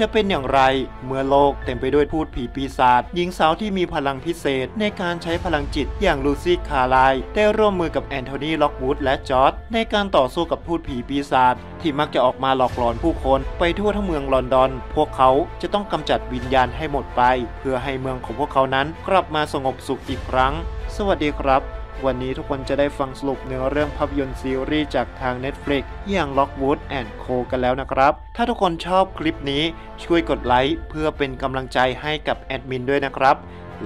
จะเป็นอย่างไรเมื่อโลกเต็มไปด้วยพูดผีปีศาจหญิงสาวที่มีพลังพิเศษในการใช้พลังจิตอย่างลูซี่คารไลได้ร่วมมือกับแอนโทนีล็อกวูดและจอร์ดในการต่อสู้กับพูดผีปีศาจที่มักจะออกมาหลอกหลอนผู้คนไปทั่วทั้งเมืองลอนดอน พวกเขาจะต้องกำจัดวิญญาณให้หมดไปเพื่อให้เมืองของพวกเขานั้นกลับมาสงบสุขอีกครั้ง สวัสดีครับวันนี้ทุกคนจะได้ฟังสรุปเนื้อเรื่องภาพยนตร์ซีรีส์จากทาง Netflix อย่าง Lockwood and Co กันแล้วนะครับ ถ้าทุกคนชอบคลิปนี้ช่วยกดไลค์เพื่อเป็นกำลังใจให้กับแอดมินด้วยนะครับ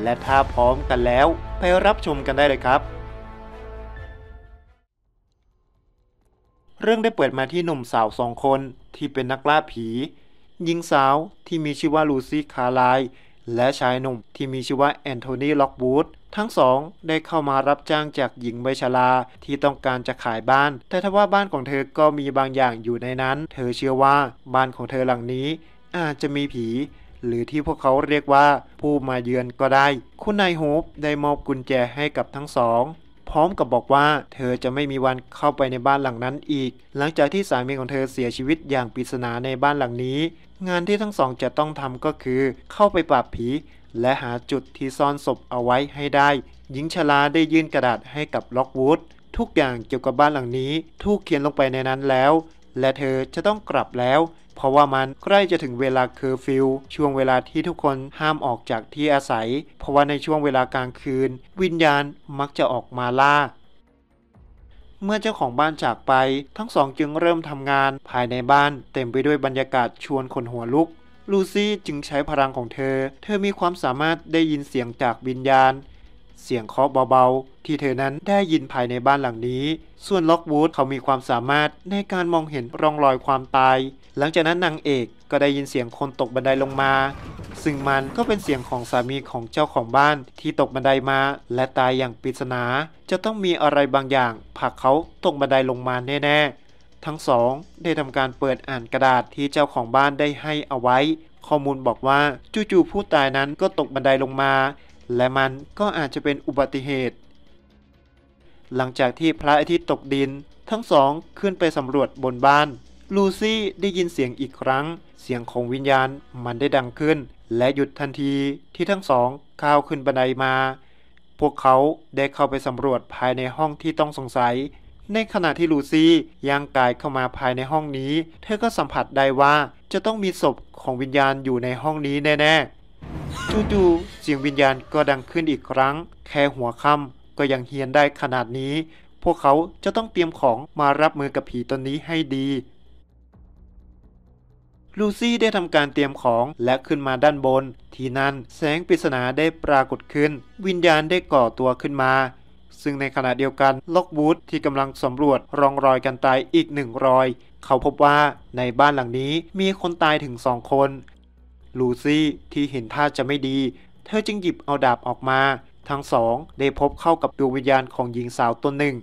และถ้าพร้อมกันแล้ว ไปรับชมกันได้เลยครับ เรื่องได้เปิดมาที่หนุ่มสาวสองคนที่เป็นนักล่าผีหญิงสาวที่มีชื่อว่าลูซี่คาร์ไลและชายหนุ่มที่มีชื่อว่าแอนโทนีล็อกวูดทั้งสองได้เข้ามารับจ้างจากหญิงใบชลาที่ต้องการจะขายบ้าน แต่ทว่าบ้านของเธอก็มีบางอย่างอยู่ในนั้น เธอเชื่อว่าบ้านของเธอหลังนี้อาจจะมีผี หรือที่พวกเขาเรียกว่าผู้มาเยือนก็ได้ คุณนายโฮปได้มอบกุญแจให้กับทั้งสอง พร้อมกับบอกว่าเธอจะไม่มีวันเข้าไปในบ้านหลังนั้นอีก หลังจากที่สามีของเธอเสียชีวิตอย่างปริศนาในบ้านหลังนี้ งานที่ทั้งสองจะต้องทำก็คือ เข้าไปปราบผีและหาจุดที่ซ่อนศพเอาไว้ให้ได้หญิงชลาได้ยื่นกระดาษให้กับล็อกวูดทุกอย่างเกี่ยวกับบ้านหลังนี้ถูกเขียนลงไปในนั้นแล้ว และเธอจะต้องกลับแล้ว เพราะว่ามันใกล้จะถึงเวลาเคอร์ฟิวช่วงเวลาที่ทุกคนห้ามออกจากที่อาศัย เพราะว่าในช่วงเวลากลางคืน วิญญาณมักจะออกมาล่า เมื่อเจ้าของบ้านจากไป ทั้งสองจึงเริ่มทำงานภายในบ้านเต็มไปด้วยบรรยากาศชวนขนหัวลุกลูซี่จึงใช้พลังของเธอ เธอมีความสามารถได้ยินเสียงจากวิญญาณ เสียงเคาะเบาๆที่เธอนั้นได้ยินภายในบ้านหลังนี้ ส่วนล็อกวูดเขามีความสามารถในการมองเห็นร่องรอยความตาย หลังจากนั้นนางเอกก็ได้ยินเสียงคนตกบันไดลงมา ซึ่งมันก็เป็นเสียงของสามีของเจ้าของบ้านที่ตกบันไดมาและตายอย่างปริศนา จะต้องมีอะไรบางอย่างผลักเขาตกบันไดลงมาแน่ๆทั้งสอง ได้ทำการเปิดอ่านกระดาษที่เจ้าของบ้านได้ให้ เอาไว้ ข้อมูลบอกว่าจู่ๆผู้ตายนั้นก็ตกบันไดลงมา และมันก็อาจจะเป็นอุบัติเหตุ หลังจากที่พระอาทิตย์ตกดิน ทั้งสองขึ้นไปสำรวจบนบ้าน ลูซี่ได้ยินเสียงอีกครั้ง เสียงของวิญญาณมันได้ดังขึ้น และหยุดทันทีที่ทั้งสองข้าวขึ้นบันไดมา พวกเขาได้เข้าไปสำรวจภายในห้องที่ต้องสงสัยในขณะที่ลูซี่ย่างกายเข้ามาภายในห้องนี้ เธอก็สัมผัสได้ว่าจะต้องมีศพของวิญญาณอยู่ในห้องนี้แน่ๆจู่ๆเสียงวิญญาณก็ดังขึ้นอีกครั้ง แค่หัวค่ำก็ยังเฮียนได้ขนาดนี้ พวกเขาจะต้องเตรียมของมารับมือกับผีตนนี้ให้ดี ลูซี่ได้ทำการเตรียมของและขึ้นมาด้านบน ที่นั่นแสงปริศนาได้ปรากฏขึ้น วิญญาณได้ก่อตัวขึ้นมาซึ่งในขณะเดียวกันล็อกบูธที่กำลังสำรวจร่องรอยการตายอีกหนึ่งรอย เขาพบว่าในบ้านหลังนี้มีคนตายถึงสองคน ลูซี่ที่เห็นท่าจะไม่ดี เธอจึงหยิบเอาดาบออกมา ทั้งสองได้พบเข้ากับดวงวิญญาณของหญิงสาวตนหนึ่ง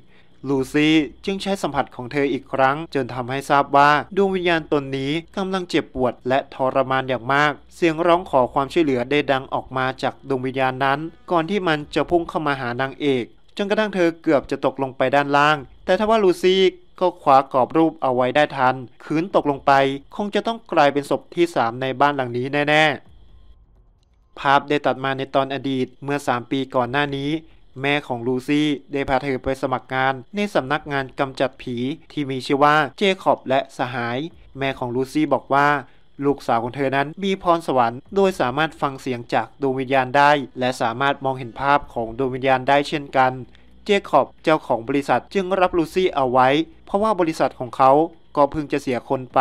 ลูซี่จึงใช้สัมผัสของเธออีกครั้งจนทำให้ทราบว่า ดวงวิญญาณตนนี้กำลังเจ็บปวดและทรมานอย่างมาก เสียงร้องขอความช่วยเหลือได้ดังออกมาจากดวงวิญญาณนั้น ก่อนที่มันจะพุ่งเข้ามาหานางเอกจนกระทั่งเธอเกือบจะตกลงไปด้านล่าง แต่ทว่าลูซี่ก็ขวากรอบรูปเอาไว้ได้ทันขืนตกลงไปคงจะต้องกลายเป็นศพที่สามในบ้านหลังนี้แน่ๆ ภาพได้ตัดมาในตอนอดีตเมื่อ 3 ปีก่อนหน้านี้ แม่ของลูซี่ได้พาเธอไปสมัครงานในสำนักงานกำจัดผีที่มีชื่อว่าเจคอบและสหาย แม่ของลูซี่บอกว่าลูกสาวของเธอนั้นมีพรสวรรค์โดยสามารถฟังเสียงจากดวงวิญญาณได้ และสามารถมองเห็นภาพของดวงวิญญาณได้เช่นกัน เจคอบเจ้าของบริษัทจึงรับลูซี่เอาไว้ เพราะว่าบริษัทของเขาก็เพิ่งจะเสียคนไป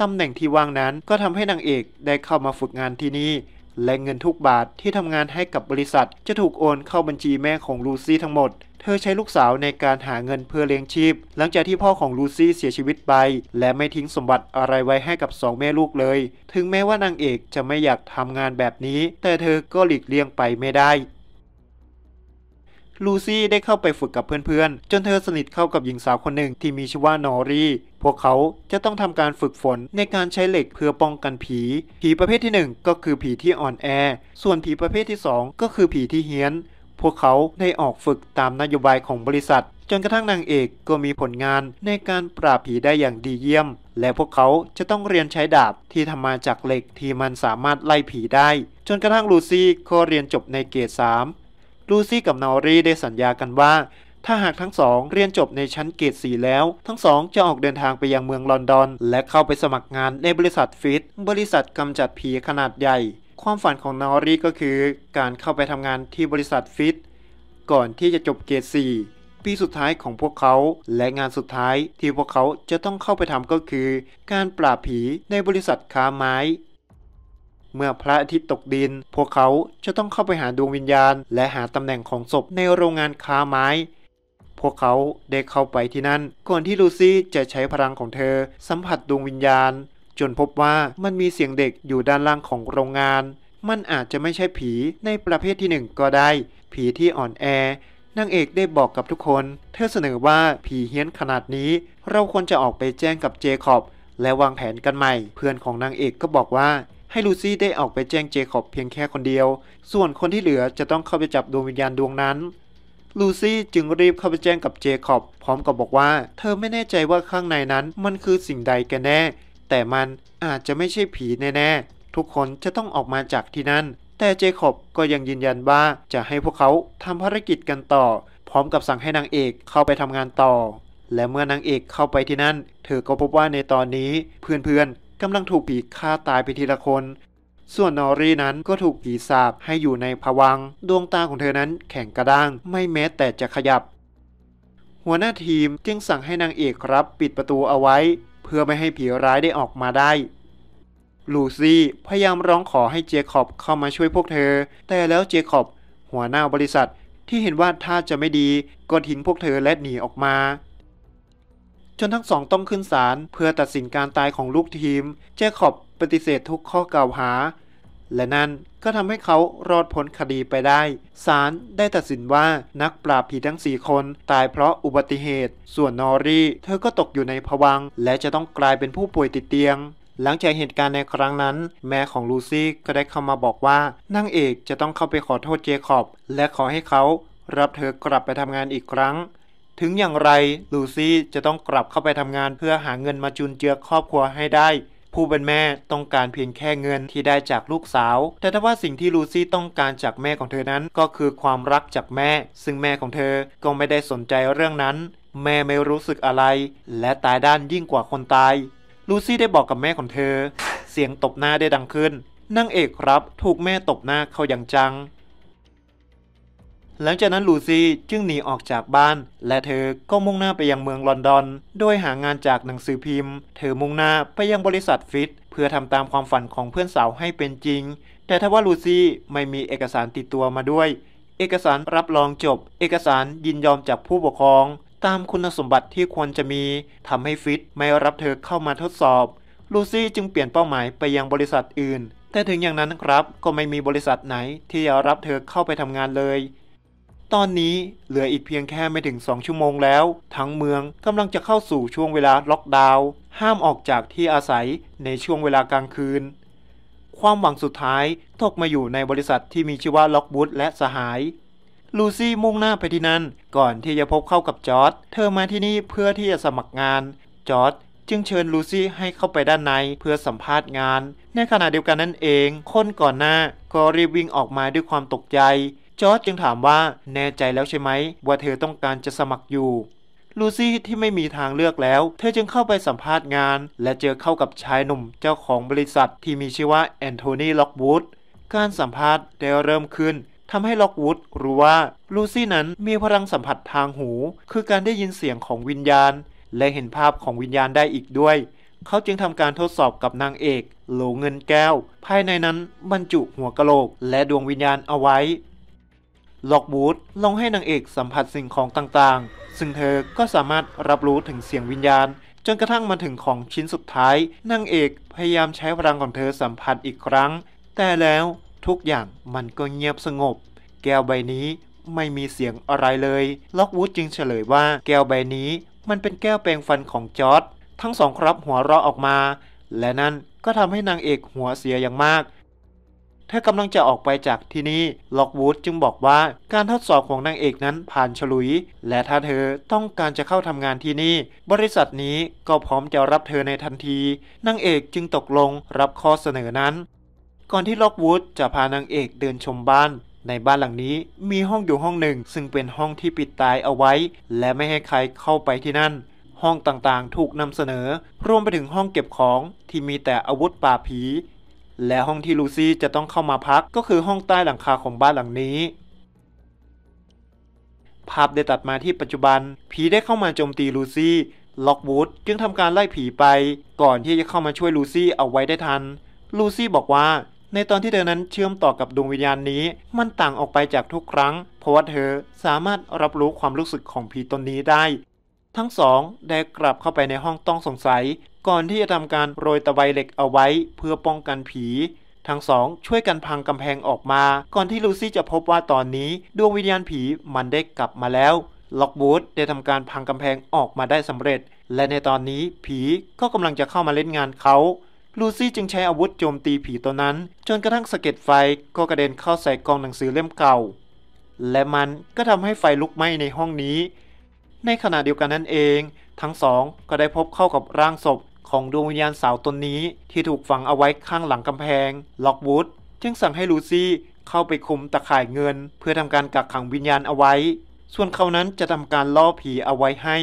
ตำแหน่งที่ว่างนั้นก็ทำให้นางเอกได้เข้ามาฝึกงานที่นี่และเงินทุกบาทที่ทำงานให้กับบริษัทจะถูกโอนเข้าบัญชีแม่ของลูซี่ทั้งหมดเธอใช้ลูกสาวในการหาเงินเพื่อเลี้ยงชีพ หลังจากที่พ่อของลูซี่เสียชีวิตไป และไม่ทิ้งสมบัติอะไรไว้ให้กับสองแม่ลูกเลย ถึงแม้ว่านางเอกจะไม่อยากทำงานแบบนี้ แต่เธอก็หลีกเลี่ยงไปไม่ได้ลูซี่ได้เข้าไปฝึกกับเพื่อนๆ จนเธอสนิทเข้ากับหญิงสาวคนหนึ่งที่มีชื่อว่านอรี่พวกเขาจะต้องทำการฝึกฝนในการใช้เหล็กเพื่อป้องกันผี ผีประเภทที่ 1 ก็คือผีที่อ่อนแอ ส่วนผีประเภทที่ 2 ก็คือผีที่เฮี้ยนพวกเขาได้ออกฝึกตามนโยบายของบริษัท จนกระทั่งนางเอกก็มีผลงานในการปราบผีได้อย่างดีเยี่ยม และพวกเขาจะต้องเรียนใช้ดาบที่ทำมาจากเหล็กที่มันสามารถไล่ผีได้จนกระทั่งลูซี่ก็เรียนจบในเกรด3ลูซี่กับนอรี่ได้สัญญากันว่า ถ้าหากทั้งสองเรียนจบในชั้นเกรด4แล้ว ทั้งสอง จะออกเดินทางไปยังเมืองลอนดอน และเข้าไปสมัครงานในบริษัทฟิตบริษัทกำจัดผีขนาดใหญ่ความฝันของนาริก็คือการเข้าไปทำงานที่บริษัทฟิตก่อนที่จะจบเกรด4ปีสุดท้ายของพวกเขาและงานสุดท้ายที่พวกเขาจะต้องเข้าไปทำก็คือการปราบผีในบริษัทค้าไม้ เมื่อพระอาทิตย์ตกดิน พวกเขาจะต้องเข้าไปหาดวงวิญญาณ และหาตำแหน่งของศพในโรงงานค้าไม้ พวกเขาได้เข้าไปที่นั่น ก่อนที่ลูซี่จะใช้พลังของเธอสัมผัสดวงวิญญาณจนพบว่ามันมีเสียงเด็กอยู่ด้านล่างของโรงงาน มันอาจจะไม่ใช่ผีในประเภทที่หนึ่งก็ได้ ผีที่อ่อนแอ นางเอกได้บอกกับทุกคน เธอเสนอว่าผีเฮี้ยนขนาดนี้ เราควรจะออกไปแจ้งกับเจคอบ และวางแผนกันใหม่ เพื่อนของนางเอกก็บอกว่า ให้ลูซี่ได้ออกไปแจ้งเจคอบเพียงแค่คนเดียว ส่วนคนที่เหลือจะต้องเข้าไปจับดวงวิญญาณดวงนั้น ลูซี่จึงรีบเข้าไปแจ้งกับเจคอบ พร้อมกับบอกว่า เธอไม่แน่ใจว่าข้างในนั้นมันคือสิ่งใดกันแน่แต่มันอาจจะไม่ใช่ผีแน่ๆ ทุกคนจะต้องออกมาจากที่นั่น แต่เจคอบก็ยังยืนยันว่าจะให้พวกเขาทำภารกิจกันต่อ พร้อมกับสั่งให้นางเอกเข้าไปทำงานต่อ และเมื่อนางเอกเข้าไปที่นั่น เธอก็พบว่าในตอนนี้เพื่อนๆกำลังถูกผีฆ่าตายไปทีละคน ส่วนนอรี่นั้นก็ถูกผีสาบให้อยู่ในผวัง ดวงตาของเธอนั้นแข็งกระด้าง ไม่แม้แต่จะขยับ หัวหน้าทีมจึงสั่งให้นางเอกรับ ปิดประตูเอาไว้เพื่อไม่ให้ผีร้ายได้ออกมาได้ ลูซี่พยายามร้องขอให้เจคอบเข้ามาช่วยพวกเธอ แต่แล้วเจคอบหัวหน้าบริษัทที่เห็นว่าท่าจะไม่ดีก็ทิ้งพวกเธอและหนีออกมา จนทั้งสองต้องขึ้นศาลเพื่อตัดสินการตายของลูกทีม เจคอบปฏิเสธทุกข้อกล่าวหาและนั่นก็ทำให้เขารอดพ้นคดีไปได้ ศาลได้ตัดสินว่านักปราบผีทั้งสี่คน ตายเพราะอุบัติเหตุ ส่วนนอรี่ เธอก็ตกอยู่ในภวังและจะต้องกลายเป็นผู้ป่วยติดเตียง หลังจากเหตุการณ์ในครั้งนั้น แม่ของลูซี่ก็ได้เข้ามาบอกว่านางเอกจะต้องเข้าไปขอโทษเจคอบ และขอให้เขารับเธอกลับไปทำงานอีกครั้ง ถึงอย่างไรลูซี่จะต้องกลับเข้าไปทำงานเพื่อหาเงินมาจุนเจือครอบครัวให้ได้ผู้เป็นแม่ต้องการเพียงแค่เงินที่ได้จากลูกสาว แต่ถ้าว่าสิ่งที่ลูซี่ต้องการจากแม่ของเธอนั้นก็คือความรักจากแม่ ซึ่งแม่ของเธอก็ไม่ได้สนใจเรื่องนั้น แม่ไม่รู้สึกอะไร และตายด้านยิ่งกว่าคนตาย ลูซี่ได้บอกกับแม่ของเธอ เสียงตบหน้าได้ดังขึ้นนางเอกครับถูกแม่ตบหน้าเขาอย่างจังหลังจากนั้นลูซี่จึงหนีออกจากบ้านและเธอก็มุ่งหน้าไปยังเมืองลอนดอนโดยหางานจากหนังสือพิมพ์ เธอมุ่งหน้าไปยังบริษัทฟิตเพื่อทำตามความฝันของเพื่อนสาวให้เป็นจริง แต่ทว่าลูซี่ไม่มีเอกสารติดตัวมาด้วย เอกสารรับรองจบ เอกสารยินยอมจากผู้ปกครอง ตามคุณสมบัติที่ควรจะมีทำให้ฟิตไม่รับเธอเข้ามาทดสอบลูซี่จึงเปลี่ยนเป้าหมายไปยังบริษัทอื่นแต่ถึงอย่างนั้นครับ ก็ไม่มีบริษัทไหนที่จะรับเธอเข้าไปทำงานเลยตอนนี้เหลืออีกเพียงแค่ไม่ถึง 2 ชั่วโมงแล้ว ทั้งเมืองกำลังจะเข้าสู่ช่วงเวลาล็อกดาวน์ห้ามออกจากที่อาศัยในช่วงเวลากลางคืน ความหวังสุดท้ายตกมาอยู่ในบริษัทที่มีชื่อว่าล็อกบูธและสหาย ลูซี่มุ่งหน้าไปที่นั่น ก่อนที่จะพบเข้ากับจอร์ดเธอมาที่นี่เพื่อที่จะสมัครงาน จอร์ดจึงเชิญลูซี่ให้เข้าไปด้านในเพื่อสัมภาษณ์งานในขณะเดียวกันนั่นเองคนก่อนหน้าก็รีบวิ่งออกมาด้วยความตกใจจอร์จจึงถามว่าแน่ใจแล้วใช่ไหม ว่าเธอต้องการจะสมัครอยู่ ลูซี่ที่ไม่มีทางเลือกแล้ว เธอจึงเข้าไปสัมภาษณ์งาน และเจอเข้ากับชายหนุ่มเจ้าของบริษัทที่มีชื่อว่า แอนโทนี ล็อกวูด การสัมภาษณ์ได้เริ่มขึ้นทำให้ล็อกวูดรู้ว่า ลูซี่นั้นมีพลังสัมผัสทางหู คือการได้ยินเสียงของวิญญาณ และเห็นภาพของวิญญาณได้อีกด้วย เขาจึงทำการทดสอบกับนางเอกโหลเงินแก้ว ภายในนั้นบรรจุหัวกะโหลกและดวงวิญญาณเอาไว้ล็อกบูธลงให้นางเอกสัมผัสสิ่งของต่างๆ ซึ่งเธอก็สามารถรับรู้ถึงเสียงวิญญาณ จนกระทั่งมาถึงของชิ้นสุดท้าย นางเอกพยายามใช้พลังของเธอสัมผัสอีกครั้ง แต่แล้วทุกอย่างมันก็เงียบสงบ แก้วใบนี้ไม่มีเสียงอะไรเลยล็อกวูดจึงเฉลยว่าแก้วใบนี้มันเป็นแก้วแปลงฟันของจอร์ดทั้งสองครับหัวเราะออกมา และนั่นก็ทำให้นางเอกหัวเสียอย่างมากถ้ากำลังจะออกไปจากที่นี่ ล็อกวูดจึงบอกว่าการทดสอบของนางเอกนั้นผ่านฉลุย และถ้าเธอต้องการจะเข้าทำงานที่นี่ บริษัทนี้ก็พร้อมจะรับเธอในทันที นางเอกจึงตกลงรับข้อเสนอนั้น ก่อนที่ล็อกวูดจะพานางเอกเดินชมบ้าน ในบ้านหลังนี้มีห้องอยู่ห้องหนึ่งซึ่งเป็นห้องที่ปิดตายเอาไว้ และไม่ให้ใครเข้าไปที่นั่น ห้องต่างๆ ถูกนำเสนอ รวมไปถึงห้องเก็บของที่มีแต่อาวุธป่าผีและห้องที่ลูซี่จะต้องเข้ามาพักก็คือห้องใต้หลังคาของบ้านหลังนี้ ภาพได้ตัดมาที่ปัจจุบัน ผีได้เข้ามาโจมตีลูซี่ ล็อกวูดจึงทำการไล่ผีไป ก่อนที่จะเข้ามาช่วยลูซี่เอาไว้ได้ทัน ลูซี่บอกว่า ในตอนที่เธอนั้นเชื่อมต่อกับดวงวิญญาณนี้ มันต่างออกไปจากทุกครั้ง เพราะว่าเธอสามารถรับรู้ความรู้สึกของผีตนนี้ได้ ทั้งสองได้กลับเข้าไปในห้องต้องสงสัยก่อนที่จะทำการโรยตะไบเหล็กเอาไว้เพื่อป้องกันผี ทั้งสองช่วยกันพังกำแพงออกมา ก่อนที่ลูซี่จะพบว่าตอนนี้ดวงวิญญาณผีมันได้กลับมาแล้วล็อกบูธได้ทำการพังกำแพงออกมาได้สำเร็จ และในตอนนี้ผีก็กำลังจะเข้ามาเล่นงานเขาลูซี่จึงใช้อาวุธโจมตีผีตัวนั้น จนกระทั่งสะเก็ดไฟก็กระเด็นเข้าใส่กองหนังสือเล่มเก่า และมันก็ทำให้ไฟลุกไหม้ในห้องนี้ ในขณะเดียวกันนั่นเอง ทั้งสองก็ได้พบเข้ากับร่างศพของดวงวิญญาณสาวตนนี้ที่ถูกฝังเอาไว้ข้างหลังกำแพง ล็อกวูด จึงสั่งให้ลูซี่เข้าไปคุมตะข่ายเงิน เพื่อทำการกักขังวิญญาณเอาไว้ ส่วนเขานั้นจะทำการล่อผีเอาไว้ให้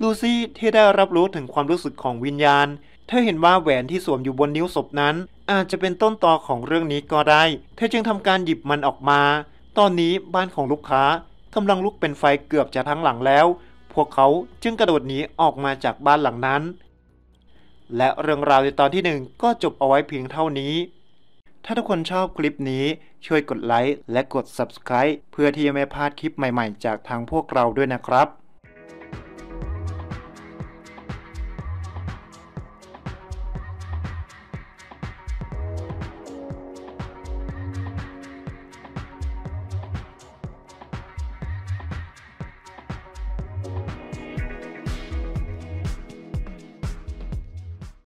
ลูซี่ที่ได้รับรู้ถึงความรู้สึกของวิญญาณ เธอเห็นว่าแหวนที่สวมอยู่บนนิ้วศพนั้น อาจจะเป็นต้นตอของเรื่องนี้ก็ได้ เธอจึงทำการหยิบมันออกมา ตอนนี้บ้านของลูกค้ากำลังลุกเป็นไฟเกือบจะทั้งหลังแล้ว พวกเขาจึงกระโดดหนีออกมาจากบ้านหลังนั้นและเรื่องราวในตอนที่1ก็จบเอาไว้เพียงเท่านี้ ถ้าทุกคนชอบคลิปนี้ ช่วยกดไลค์และกด Subscribe เพื่อที่จะไม่พลาดคลิปใหม่ๆจากทางพวกเราด้วยนะครับ